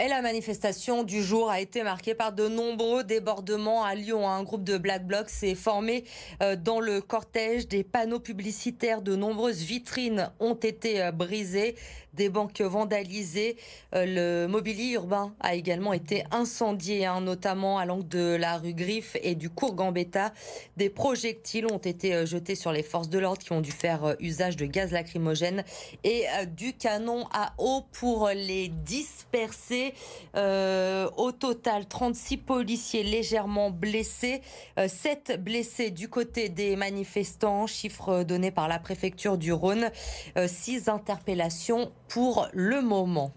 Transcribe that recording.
Et la manifestation du jour a été marquée par de nombreux débordements à Lyon. Un groupe de Black Bloc s'est formé euh, dans le cortège. Des panneaux publicitaires, de nombreuses vitrines ont été euh, brisées, des banques vandalisées. Euh, le mobilier urbain a également été incendié, hein, notamment à l'angle de la rue Griffe et du cours Gambetta. Des projectiles ont été jetés sur les forces de l'ordre qui ont dû faire usage de gaz lacrymogène et du canon à eau pour les disperser. Euh, au total, 36 policiers légèrement blessés, 7 euh, blessés du côté des manifestants, chiffre donné par la préfecture du Rhône, 6 euh, interpellations pour le moment.